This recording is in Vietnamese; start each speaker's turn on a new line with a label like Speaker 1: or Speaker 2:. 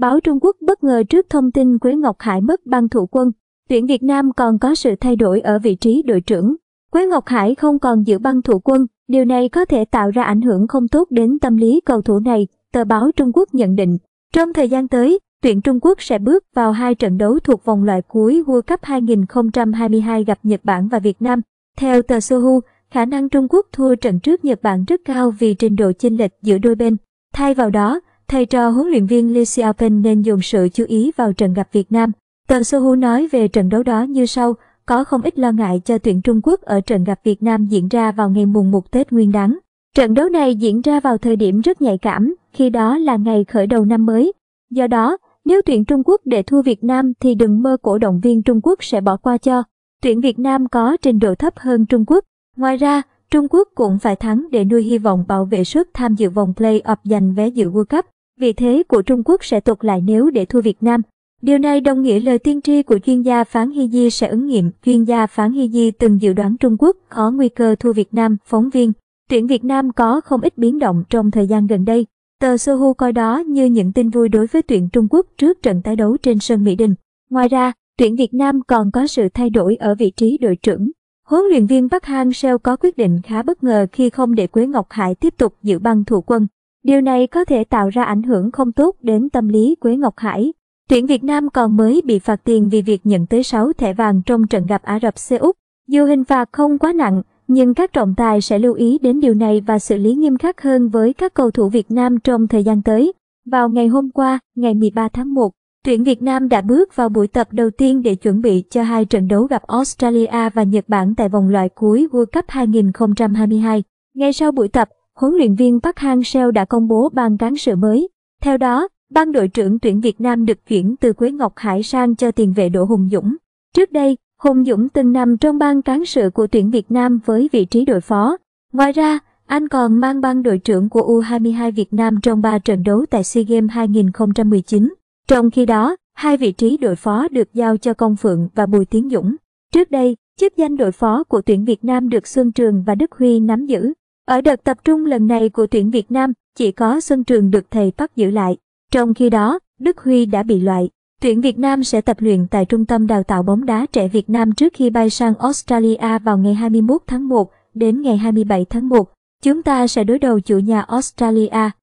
Speaker 1: báo Trung Quốc bất ngờ trước thông tin Quế Ngọc Hải mất băng thủ quân. Tuyển Việt Nam còn có sự thay đổi ở vị trí đội trưởng. Quế Ngọc Hải không còn giữ băng thủ quân, điều này có thể tạo ra ảnh hưởng không tốt đến tâm lý cầu thủ này, tờ báo Trung Quốc nhận định. Trong thời gian tới, tuyển Trung Quốc sẽ bước vào hai trận đấu thuộc vòng loại cuối World Cup 2022 gặp Nhật Bản và Việt Nam. Theo tờ Sohu, khả năng Trung Quốc thua trận trước Nhật Bản rất cao vì trình độ chênh lệch giữa đôi bên. Thay vào đó, Thầy trò huấn luyện viên Lee Xiaoping nên dùng sự chú ý vào trận gặp Việt Nam. Tờ Sohu nói về trận đấu đó như sau, có không ít lo ngại cho tuyển Trung Quốc ở trận gặp Việt Nam diễn ra vào ngày mùng 1 Tết Nguyên đán. Trận đấu này diễn ra vào thời điểm rất nhạy cảm, khi đó là ngày khởi đầu năm mới. Do đó, nếu tuyển Trung Quốc để thua Việt Nam thì đừng mơ cổ động viên Trung Quốc sẽ bỏ qua cho. Tuyển Việt Nam có trình độ thấp hơn Trung Quốc. Ngoài ra, Trung Quốc cũng phải thắng để nuôi hy vọng bảo vệ suất tham dự vòng play-off giành vé dự World Cup vị thế của Trung Quốc sẽ tụt lại nếu để thua Việt Nam. Điều này đồng nghĩa lời tiên tri của chuyên gia Phán Hy Di sẽ ứng nghiệm. Chuyên gia Phán Hy Di từng dự đoán Trung Quốc có nguy cơ thua Việt Nam, phóng viên. Tuyển Việt Nam có không ít biến động trong thời gian gần đây. Tờ Sohu coi đó như những tin vui đối với tuyển Trung Quốc trước trận tái đấu trên sân Mỹ Đình. Ngoài ra, tuyển Việt Nam còn có sự thay đổi ở vị trí đội trưởng. Huấn luyện viên Park Hang-seo có quyết định khá bất ngờ khi không để Quế Ngọc Hải tiếp tục giữ băng thủ quân. Điều này có thể tạo ra ảnh hưởng không tốt đến tâm lý Quế Ngọc Hải. Tuyển Việt Nam còn mới bị phạt tiền vì việc nhận tới 6 thẻ vàng trong trận gặp Ả Rập Xê Úc. Dù hình phạt không quá nặng, nhưng các trọng tài sẽ lưu ý đến điều này và xử lý nghiêm khắc hơn với các cầu thủ Việt Nam trong thời gian tới. Vào ngày hôm qua, ngày 13 tháng 1, tuyển Việt Nam đã bước vào buổi tập đầu tiên để chuẩn bị cho hai trận đấu gặp Australia và Nhật Bản tại vòng loại cuối World Cup 2022. Ngay sau buổi tập, huấn luyện viên Park Hang-seo đã công bố ban cán sự mới. Theo đó, ban đội trưởng tuyển Việt Nam được chuyển từ Quế Ngọc Hải sang cho tiền vệ Đỗ Hùng Dũng. Trước đây, Hùng Dũng từng nằm trong ban cán sự của tuyển Việt Nam với vị trí đội phó. Ngoài ra, anh còn mang ban đội trưởng của U22 Việt Nam trong 3 trận đấu tại SEA Games 2019. Trong khi đó, hai vị trí đội phó được giao cho Công Phượng và Bùi Tiến Dũng. Trước đây, chức danh đội phó của tuyển Việt Nam được Xuân Trường và Đức Huy nắm giữ. Ở đợt tập trung lần này của tuyển Việt Nam, chỉ có Xuân Trường được thầy Park giữ lại. Trong khi đó, Đức Huy đã bị loại. Tuyển Việt Nam sẽ tập luyện tại Trung tâm Đào tạo bóng đá trẻ Việt Nam trước khi bay sang Australia vào ngày 21 tháng 1 đến ngày 27 tháng 1. Chúng ta sẽ đối đầu chủ nhà Australia